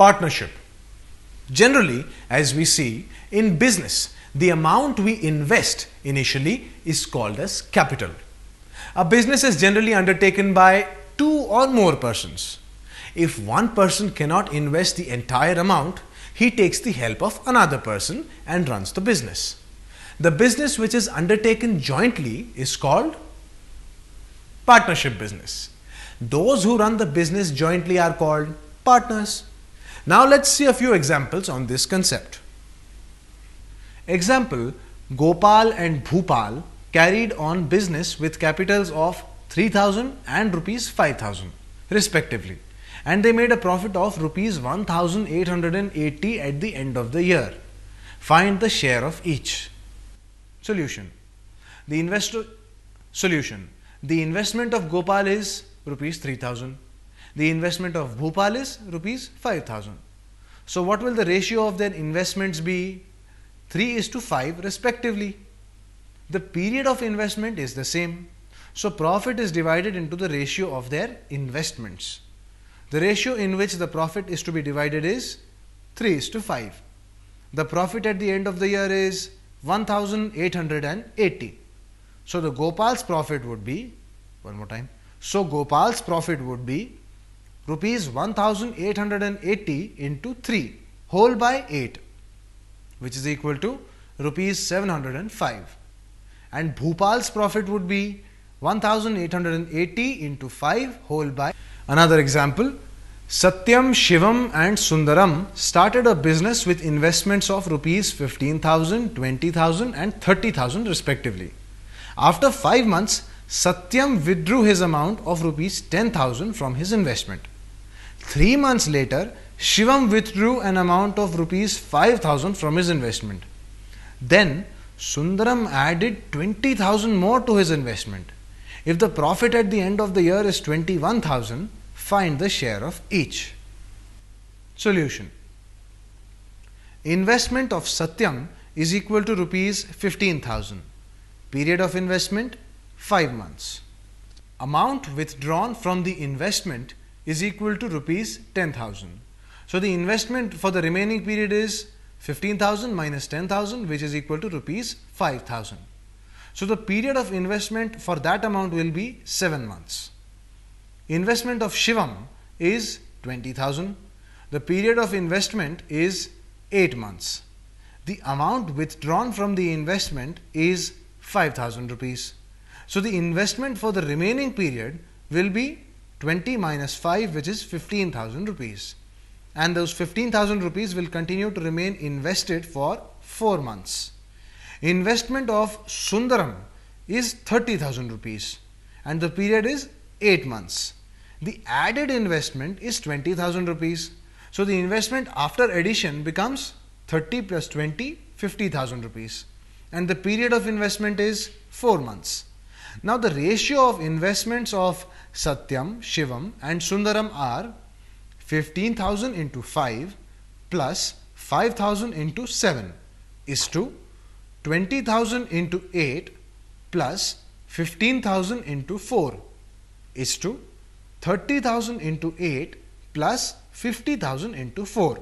partnership. Generally, as we see in business, the amount we invest initially is called as capital. A business is generally undertaken by two or more persons. If one person cannot invest the entire amount, he takes the help of another person and runs the business. The business which is undertaken jointly is called partnership business. Those who run the business jointly are called partners. Now let's see a few examples on this concept. Example, Gopal and Bhupal carried on business with capitals of 3000 and rupees 5000 respectively and they made a profit of rupees 1880 at the end of the year. Find the share of each. Solution. The investor solution. The investment of Gopal is rupees 3000 the investment of Bhopal is rupees 5000. So what will the ratio of their investments be? 3 is to 5 respectively. The period of investment is the same. So profit is divided into the ratio of their investments. The ratio in which the profit is to be divided is 3 is to 5. The profit at the end of the year is 1880. So the Gopal's profit would be, one more time, so Gopal's profit would be rupees 1880 into 3 whole by 8 which is equal to rupees 705 and Bhupal's profit would be 1880 into 5 whole by another example Satyam Shivam and Sundaram started a business with investments of rupees 15000 20000 and 30000 respectively after 5 months Satyam withdrew his amount of rupees 10000 from his investment Three months later, Shivam withdrew an amount of rupees 5000 from his investment. Then Sundaram added 20,000 more to his investment. If the profit at the end of the year is 21,000, find the share of each. Solution Investment of Satyam is equal to rupees 15,000. Period of investment 5 months. Amount withdrawn from the investment is equal to rupees 10,000. So the investment for the remaining period is 15,000 minus 10,000 which is equal to rupees 5,000. So the period of investment for that amount will be 7 months. Investment of Shivam is 20,000. The period of investment is 8 months. The amount withdrawn from the investment is 5000 rupees. So the investment for the remaining period will be 20 minus 5 which is 15,000 rupees and those 15,000 rupees will continue to remain invested for 4 months. Investment of Sundaram is 30,000 rupees and the period is 8 months. The added investment is 20,000 rupees. So the investment after addition becomes 30 plus 20, 50,000 rupees and the period of investment is 4 months. Now, the ratio of investments of Satyam, Shivam, and Sundaram are 15,000 into 5 plus 5,000 into 7 is to 20,000 into 8 plus 15,000 into 4 is to 30,000 into 8 plus 50,000 into 4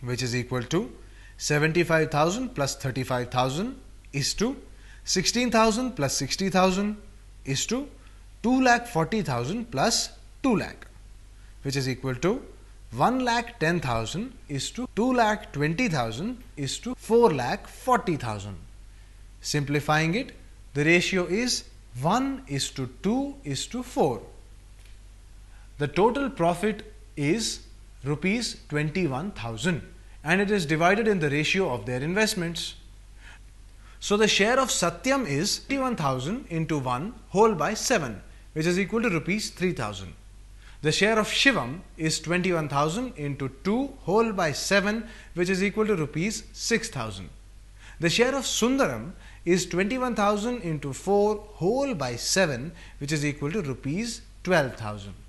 which is equal to 75,000 plus 35,000 is to 16,000 plus 60,000 is to 2 lakh 40,000 plus 2 lakh which is equal to 1 lakh 10,000 is to 2 lakh 20,000 is to 4 lakh 40,000. Simplifying it, the ratio is 1 is to 2 is to 4. The total profit is rupees 21,000 and it is divided in the ratio of their investments. So the share of Satyam is 21,000 into 1 whole by 7 which is equal to rupees 3000. The share of Shivam is 21,000 into 2 whole by 7 which is equal to rupees 6000. The share of Sundaram is 21,000 into 4 whole by 7 which is equal to rupees 12,000.